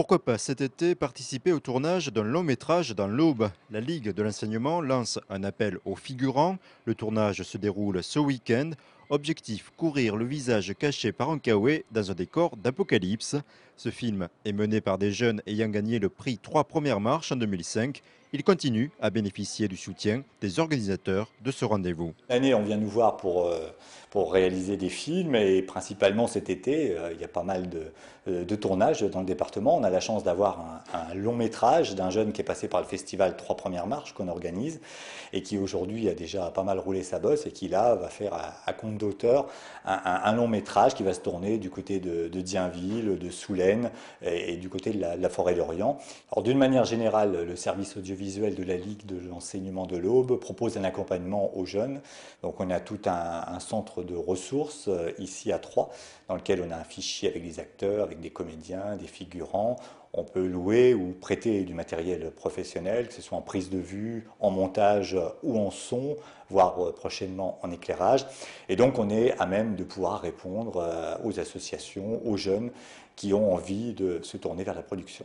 Pourquoi pas cet été participer au tournage d'un long métrage dans l'Aube La Ligue de l'enseignement lance un appel aux figurants. Le tournage se déroule ce week-end. Objectif courir le visage caché par un kawé e dans un décor d'apocalypse. Ce film est mené par des jeunes ayant gagné le prix 3 premières marches en 2005 il continue à bénéficier du soutien des organisateurs de ce rendez-vous. L'année, on vient nous voir pour, euh, pour réaliser des films et principalement cet été, euh, il y a pas mal de, euh, de tournages dans le département. On a la chance d'avoir un, long métrage d'un jeune qui est passé par le festival Trois Premières Marches qu'on organise et qui aujourd'hui a déjà pas mal roulé sa bosse et qui là va faire à, compte d'auteur un, long métrage qui va se tourner du côté de, de Dienville, de Soulaine et, du côté de la, forêt d'Orient. Alors d'une manière générale, le service audiovisuel visuel de la Ligue de l'enseignement de l'Aube propose un accompagnement aux jeunes. Donc on a tout un, centre de ressources euh, ici à Troyes, dans lequel on a un fichier avec des acteurs, avec des comédiens, des figurants. On peut louer ou prêter du matériel professionnel, que ce soit en prise de vue, en montage ou en son, voire euh, prochainement en éclairage. Et donc on est à même de pouvoir répondre euh, aux associations, aux jeunes qui ont envie de se tourner vers la production.